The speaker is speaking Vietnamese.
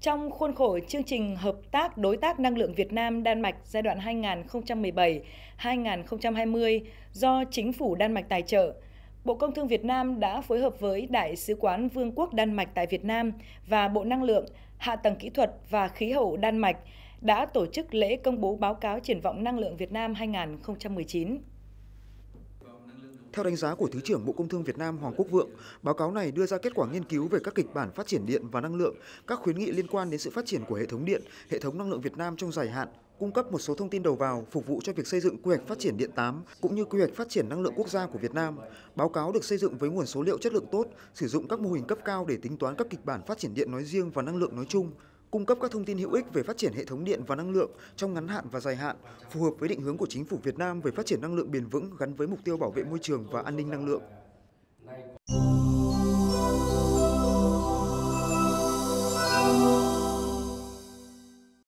Trong khuôn khổ chương trình Hợp tác Đối tác Năng lượng Việt Nam Đan Mạch giai đoạn 2017-2020 do Chính phủ Đan Mạch tài trợ, Bộ Công Thương Việt Nam đã phối hợp với Đại sứ quán Vương quốc Đan Mạch tại Việt Nam và Bộ Năng lượng, Hạ tầng Kỹ thuật và Khí hậu Đan Mạch đã tổ chức lễ công bố báo cáo triển vọng năng lượng Việt Nam 2019. Theo đánh giá của Thứ trưởng Bộ Công Thương Việt Nam Hoàng Quốc Vượng, báo cáo này đưa ra kết quả nghiên cứu về các kịch bản phát triển điện và năng lượng, các khuyến nghị liên quan đến sự phát triển của hệ thống điện, hệ thống năng lượng Việt Nam trong dài hạn, cung cấp một số thông tin đầu vào phục vụ cho việc xây dựng quy hoạch phát triển điện 8 cũng như quy hoạch phát triển năng lượng quốc gia của Việt Nam. Báo cáo được xây dựng với nguồn số liệu chất lượng tốt, sử dụng các mô hình cấp cao để tính toán các kịch bản phát triển điện nói riêng và năng lượng nói chung, cung cấp các thông tin hữu ích về phát triển hệ thống điện và năng lượng trong ngắn hạn và dài hạn, phù hợp với định hướng của chính phủ Việt Nam về phát triển năng lượng bền vững gắn với mục tiêu bảo vệ môi trường và an ninh năng lượng.